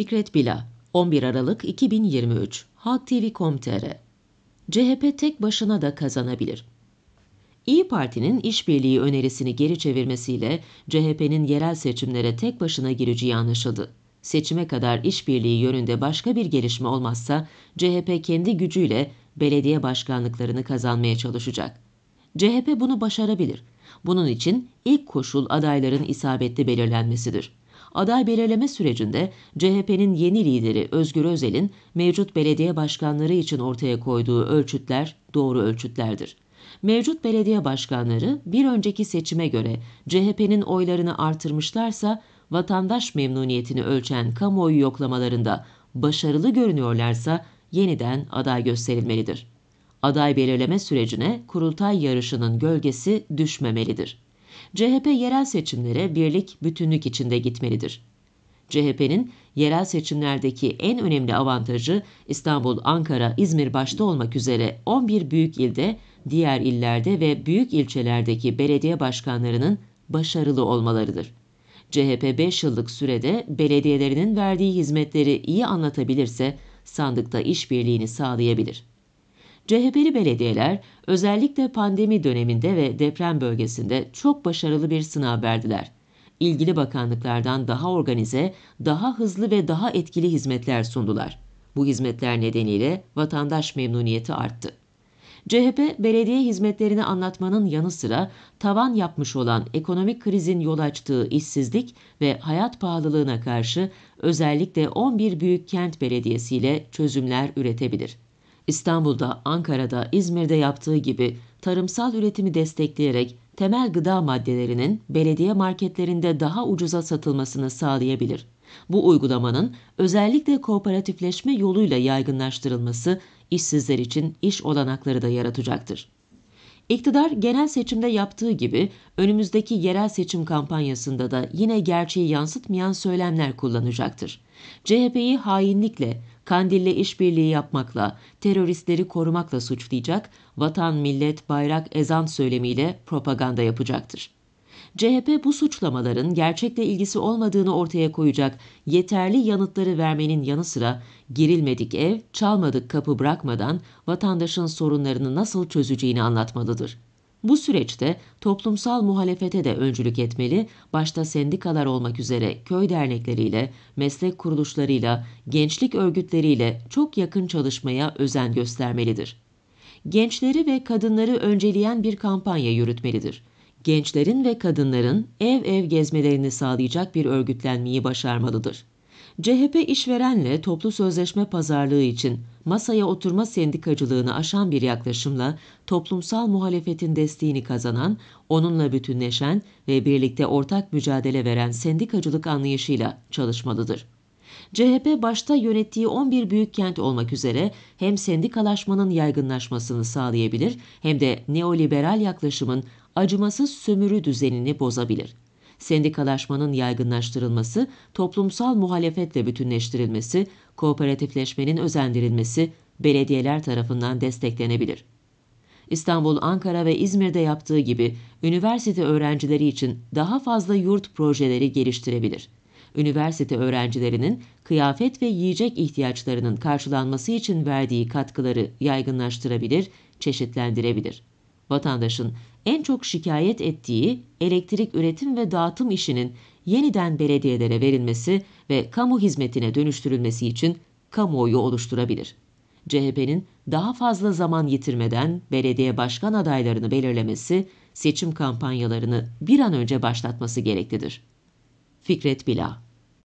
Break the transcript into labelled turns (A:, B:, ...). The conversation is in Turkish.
A: Fikret Bila 11 Aralık 2023 Halk TV.com.tr CHP tek başına da kazanabilir. İyi Parti'nin işbirliği önerisini geri çevirmesiyle CHP'nin yerel seçimlere tek başına gireceği anlaşıldı. Seçime kadar işbirliği yönünde başka bir gelişme olmazsa CHP kendi gücüyle belediye başkanlıklarını kazanmaya çalışacak. CHP bunu başarabilir. Bunun için ilk koşul adayların isabetli belirlenmesidir. Aday belirleme sürecinde CHP'nin yeni lideri Özgür Özel'in mevcut belediye başkanları için ortaya koyduğu ölçütler doğru ölçütlerdir. Mevcut belediye başkanları bir önceki seçime göre CHP'nin oylarını artırmışlarsa vatandaş memnuniyetini ölçen kamuoyu yoklamalarında başarılı görünüyorlarsa yeniden aday gösterilmelidir. Aday belirleme sürecine kurultay yarışının gölgesi düşmemelidir. CHP yerel seçimlere birlik, bütünlük içinde gitmelidir. CHP'nin yerel seçimlerdeki en önemli avantajı İstanbul, Ankara, İzmir başta olmak üzere 11 büyük ilde, diğer illerde ve büyük ilçelerdeki belediye başkanlarının başarılı olmalarıdır. CHP 5 yıllık sürede belediyelerinin verdiği hizmetleri iyi anlatabilirse sandıkta işbirliğini sağlayabilir. CHP'li belediyeler özellikle pandemi döneminde ve deprem bölgesinde çok başarılı bir sınav verdiler. İlgili bakanlıklardan daha organize, daha hızlı ve daha etkili hizmetler sundular. Bu hizmetler nedeniyle vatandaş memnuniyeti arttı. CHP belediye hizmetlerini anlatmanın yanı sıra tavan yapmış olan ekonomik krizin yol açtığı işsizlik ve hayat pahalılığına karşı özellikle 11 büyük kent belediyesiyle çözümler üretebilir. İstanbul'da, Ankara'da, İzmir'de yaptığı gibi tarımsal üretimi destekleyerek temel gıda maddelerinin belediye marketlerinde daha ucuza satılmasını sağlayabilir. Bu uygulamanın özellikle kooperatifleşme yoluyla yaygınlaştırılması işsizler için iş olanakları da yaratacaktır. İktidar genel seçimde yaptığı gibi önümüzdeki yerel seçim kampanyasında da yine gerçeği yansıtmayan söylemler kullanacaktır. CHP'yi hainlikle, Kandil'le işbirliği yapmakla, teröristleri korumakla suçlayacak, vatan, millet, bayrak, ezan söylemiyle propaganda yapacaktır. CHP bu suçlamaların gerçekle ilgisi olmadığını ortaya koyacak yeterli yanıtları vermenin yanı sıra girilmedik ev, çalmadık kapı bırakmadan vatandaşın sorunlarını nasıl çözeceğini anlatmalıdır. Bu süreçte toplumsal muhalefete de öncülük etmeli, başta sendikalar olmak üzere köy dernekleriyle, meslek kuruluşlarıyla, gençlik örgütleriyle çok yakın çalışmaya özen göstermelidir. Gençleri ve kadınları önceleyen bir kampanya yürütmelidir gençlerin ve kadınların ev ev gezmelerini sağlayacak bir örgütlenmeyi başarmalıdır. CHP işverenle toplu sözleşme pazarlığı için masaya oturma sendikacılığını aşan bir yaklaşımla toplumsal muhalefetin desteğini kazanan, onunla bütünleşen ve birlikte ortak mücadele veren sendikacılık anlayışıyla çalışmalıdır. CHP başta yönettiği 11 büyük kent olmak üzere hem sendikalaşmanın yaygınlaşmasını sağlayabilir hem de neoliberal yaklaşımın acımasız sömürü düzenini bozabilir. Sendikalaşmanın yaygınlaştırılması, toplumsal muhalefetle bütünleştirilmesi, kooperatifleşmenin özendirilmesi belediyeler tarafından desteklenebilir. İstanbul, Ankara ve İzmir'de yaptığı gibi üniversite öğrencileri için daha fazla yurt projeleri geliştirebilir üniversite öğrencilerinin kıyafet ve yiyecek ihtiyaçlarının karşılanması için verdiği katkıları yaygınlaştırabilir, çeşitlendirebilir. Vatandaşın en çok şikayet ettiği elektrik üretim ve dağıtım işinin yeniden belediyelere verilmesi ve kamu hizmetine dönüştürülmesi için kamuoyu oluşturabilir. CHP'nin daha fazla zaman yitirmeden belediye başkan adaylarını belirlemesi, seçim kampanyalarını bir an önce başlatması gereklidir. Fikret Bila